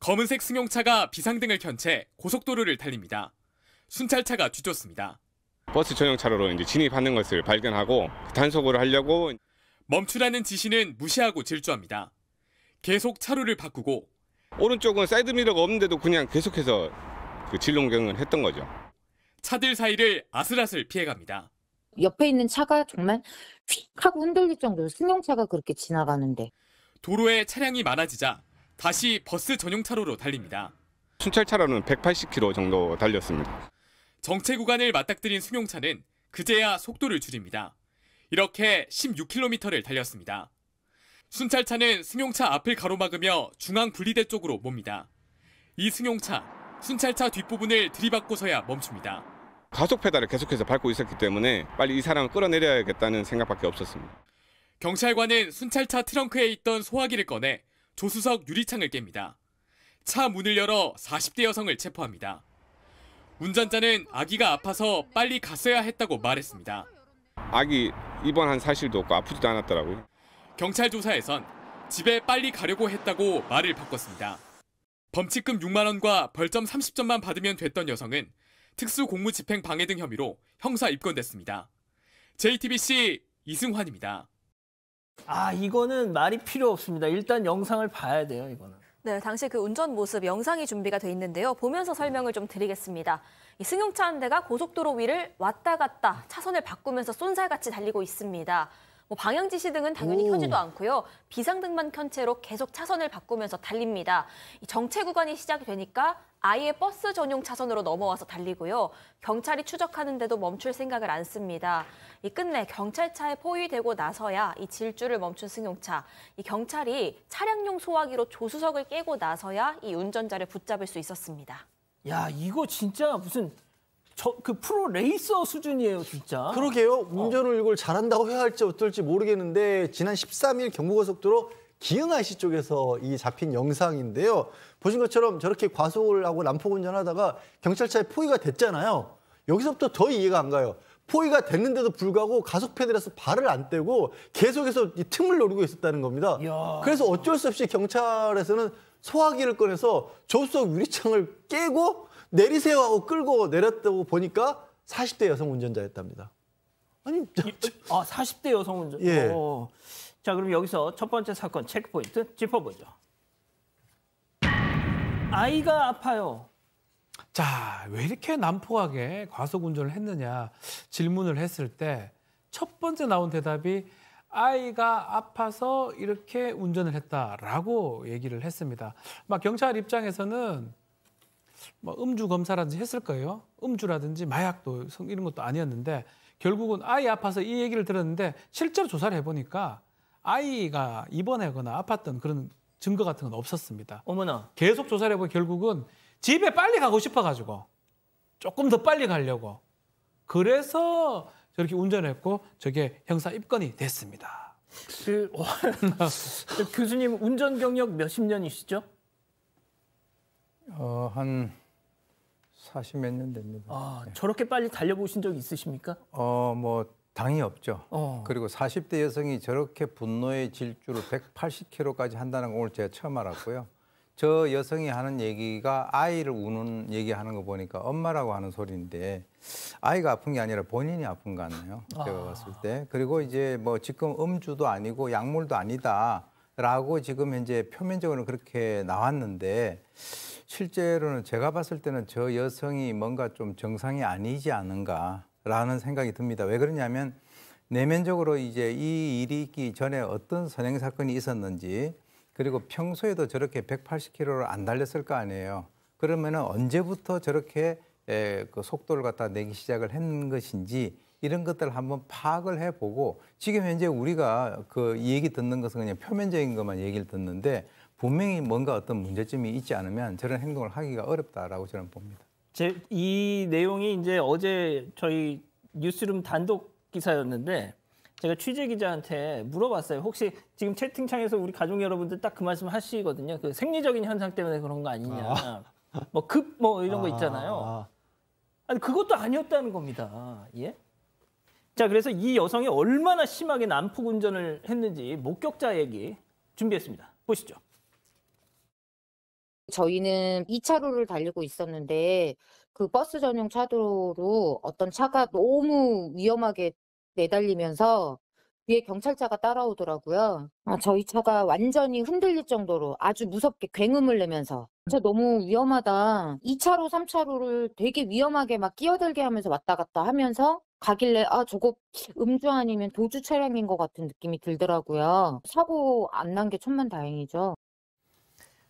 검은색 승용차가 비상등을 켠 채 고속도로를 달립니다. 순찰차가 뒤쫓습니다. 버스 전용 차로로 이제 진입하는 것을 발견하고 단속을 하려고 멈추라는 지시는 무시하고 질주합니다. 계속 차로를 바꾸고 오른쪽은 사이드 미러가 없는데도 그냥 계속해서 그 진롱경을 했던 거죠. 차들 사이를 아슬아슬 피해갑니다. 옆에 있는 차가 정말 휙 하고 흔들릴 정도로 승용차가 그렇게 지나가는데 도로에 차량이 많아지자 다시 버스 전용 차로로 달립니다. 순찰 차로는 180km 정도 달렸습니다. 정체 구간을 맞닥뜨린 승용차는 그제야 속도를 줄입니다. 이렇게 16km를 달렸습니다. 순찰차는 승용차 앞을 가로막으며 중앙 분리대 쪽으로 몹니다. 이 승용차, 순찰차 뒷부분을 들이받고서야 멈춥니다. 가속 페달을 계속해서 밟고 있었기 때문에 빨리 이 사람을 끌어내려야겠다는 생각밖에 없었습니다. 경찰관은 순찰차 트렁크에 있던 소화기를 꺼내 조수석 유리창을 깹니다. 차 문을 열어 40대 여성을 체포합니다. 운전자는 아기가 아파서 빨리 갔어야 했다고 말했습니다. 아기 입원한 사실도 없고 아프지도 않았더라고요. 경찰 조사에선 집에 빨리 가려고 했다고 말을 바꿨습니다. 범칙금 6만 원과 벌점 30점만 받으면 됐던 여성은 특수 공무 집행 방해 등 혐의로 형사 입건됐습니다. JTBC 이승환입니다. 아 이거는 말이 필요 없습니다. 일단 영상을 봐야 돼요 이거는. 네, 당시 그 운전 모습 영상이 준비가 돼 있는데요. 보면서 설명을 좀 드리겠습니다. 이 승용차 한 대가 고속도로 위를 왔다 갔다 차선을 바꾸면서 쏜살같이 달리고 있습니다. 뭐 방향 지시 등은 당연히 오. 켜지도 않고요. 비상등만 켠 채로 계속 차선을 바꾸면서 달립니다. 정체 구간이 시작되니까 이 아예 버스 전용 차선으로 넘어와서 달리고요. 경찰이 추적하는데도 멈출 생각을 안 씁니다. 이 끝내 경찰차에 포위되고 나서야 이 질주를 멈춘 승용차, 이 경찰이 차량용 소화기로 조수석을 깨고 나서야 이 운전자를 붙잡을 수 있었습니다. 야, 이거 진짜 무슨 저그 프로 레이서 수준이에요, 진짜. 그러게요. 어. 운전을 이걸 잘한다고 해야 할지 어떨지 모르겠는데 지난 13일 경부고속도로 기흥아시 쪽에서 이 잡힌 영상인데요. 보신 것처럼 저렇게 과속을 하고 난폭 운전하다가 경찰차에 포위가 됐잖아요. 여기서부터 더 이해가 안 가요. 포위가 됐는데도 불구하고 가속 페달에서 발을 안 떼고 계속해서 이 틈을 노리고 있었다는 겁니다. 야. 그래서 어쩔 수 없이 경찰에서는 소화기를 꺼내서 접속 유리창을 깨고 내리세요하고 끌고 내렸다고 보니까 40대 여성 운전자였답니다. 아니, 저, 저. 아 40대 여성 운전자. 예. 오. 어. 자 그럼 여기서 첫 번째 사건 체크포인트 짚어보죠. 아이가 아파요. 자, 왜 이렇게 난폭하게 과속 운전을 했느냐 질문을 했을 때 첫 번째 나온 대답이 아이가 아파서 이렇게 운전을 했다라고 얘기를 했습니다. 막 경찰 입장에서는 뭐 음주 검사라든지 했을 거예요. 음주라든지 마약도 이런 것도 아니었는데 결국은 아이 아파서 이 얘기를 들었는데 실제로 조사를 해보니까 아이가 입원하거나 아팠던 그런 증거 같은 건 없었습니다. 어머나. 계속 조사를 해보니 결국은 집에 빨리 가고 싶어가지고 조금 더 빨리 가려고 그래서 저렇게 운전했고 저게 형사 입건이 됐습니다. 그, 그, 교수님 운전 경력 몇십 년이시죠? 어, 한 40 몇 년 됩니다. 아, 네. 저렇게 빨리 달려보신 적 있으십니까? 어, 뭐 당이 없죠. 어. 그리고 40대 여성이 저렇게 분노의 질주를 180km까지 한다는 걸 오늘 제가 처음 알았고요. 저 여성이 하는 얘기가 아이를 우는 얘기하는 거 보니까 엄마라고 하는 소리인데 아이가 아픈 게 아니라 본인이 아픈 거 같네요. 제가 아. 봤을 때. 그리고 이제 뭐 지금 음주도 아니고 약물도 아니다. 라고 지금 이제 표면적으로 그렇게 나왔는데 실제로는 제가 봤을 때는 저 여성이 뭔가 좀 정상이 아니지 않은가라는 생각이 듭니다. 왜 그러냐면 내면적으로 이제 이 일이 있기 전에 어떤 선행 사건이 있었는지 그리고 평소에도 저렇게 180km를 안 달렸을 거 아니에요. 그러면은 언제부터 저렇게 그 속도를 갖다 내기 시작을 한 것인지 이런 것들을 한번 파악을 해보고 지금 현재 우리가 그 얘기 듣는 것은 그냥 표면적인 것만 얘기를 듣는데 분명히 뭔가 어떤 문제점이 있지 않으면 저런 행동을 하기가 어렵다라고 저는 봅니다. 제, 이 내용이 이제 어제 저희 뉴스룸 단독 기사였는데 제가 취재 기자한테 물어봤어요. 혹시 지금 채팅창에서 우리 가족 여러분들 딱 그 말씀 하시거든요. 그 생리적인 현상 때문에 그런 거 아니냐. 아. 뭐 급뭐 뭐 이런 거 아, 있잖아요. 아. 아니 그것도 아니었다는 겁니다. 예? 자, 그래서 이 여성이 얼마나 심하게 난폭 운전을 했는지 목격자 얘기 준비했습니다. 보시죠. 저희는 2차로를 달리고 있었는데 그 버스 전용 차도로 어떤 차가 너무 위험하게 내달리면서 뒤에 경찰차가 따라오더라고요. 아, 저희 차가 완전히 흔들릴 정도로 아주 무섭게 굉음을 내면서 음. 저 너무 위험하다. 2차로, 3차로를 되게 위험하게 막 끼어들게 하면서 왔다 갔다 하면서 가길래 아 저거 음주 아니면 도주 차량인 것 같은 느낌이 들더라고요. 사고 안 난 게 천만다행이죠.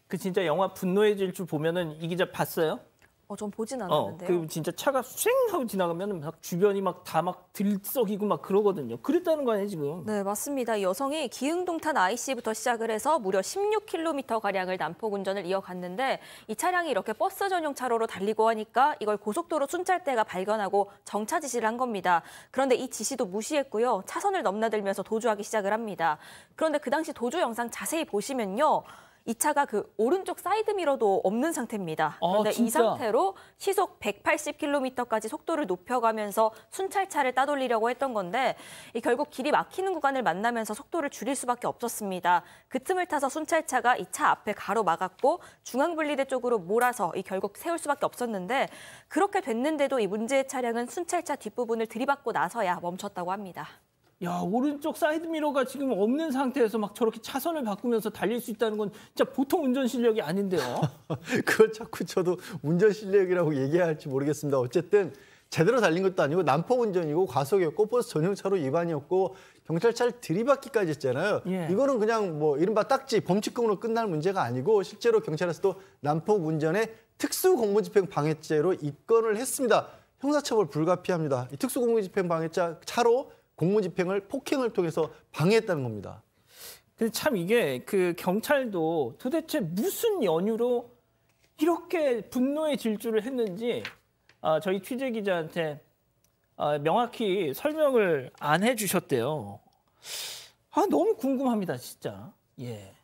그 진짜 영화 분노의 질주 보면은 이 기자 봤어요? 어, 전 보진 않았는데 어, 그 진짜 차가 쌩 하고 지나가면 막 주변이 막 다 막 들썩이고 막 그러거든요. 그랬다는 거 아니에요, 지금? 네, 맞습니다. 여성이 기흥동탄 IC부터 시작을 해서 무려 16km 가량을 난폭 운전을 이어갔는데 이 차량이 이렇게 버스 전용 차로로 달리고 하니까 이걸 고속도로 순찰대가 발견하고 정차 지시를 한 겁니다. 그런데 이 지시도 무시했고요. 차선을 넘나들면서 도주하기 시작을 합니다. 그런데 그 당시 도주 영상 자세히 보시면요. 이 차가 그 오른쪽 사이드 미러도 없는 상태입니다. 아, 그런데 아, 이 상태로 시속 180km까지 속도를 높여가면서 순찰차를 따돌리려고 했던 건데 결국 길이 막히는 구간을 만나면서 속도를 줄일 수밖에 없었습니다. 그 틈을 타서 순찰차가 이 차 앞에 가로막았고 중앙분리대 쪽으로 몰아서 이 결국 세울 수밖에 없었는데 그렇게 됐는데도 이 문제의 차량은 순찰차 뒷부분을 들이받고 나서야 멈췄다고 합니다. 야 오른쪽 사이드 미러가 지금 없는 상태에서 막 저렇게 차선을 바꾸면서 달릴 수 있다는 건 진짜 보통 운전 실력이 아닌데요. 그걸 자꾸 저도 운전 실력이라고 얘기해야 할지 모르겠습니다. 어쨌든 제대로 달린 것도 아니고 난폭 운전이고 과속이었고 버스 전용차로 위반이었고 경찰차를 들이받기까지 했잖아요. 예. 이거는 그냥 뭐 이른바 딱지 범칙금으로 끝날 문제가 아니고 실제로 경찰에서도 난폭 운전에 특수공무집행 방해죄로 입건을 했습니다. 형사처벌 불가피합니다. 이 특수공무집행 방해죄 차로 공무집행을 폭행을 통해서 방해했다는 겁니다. 근데 참 이게 그 경찰도 도대체 무슨 연유로 이렇게 분노의 질주를 했는지 아, 저희 취재 기자한테 아, 명확히 설명을 안 해주셨대요. 아 너무 궁금합니다, 진짜. 예.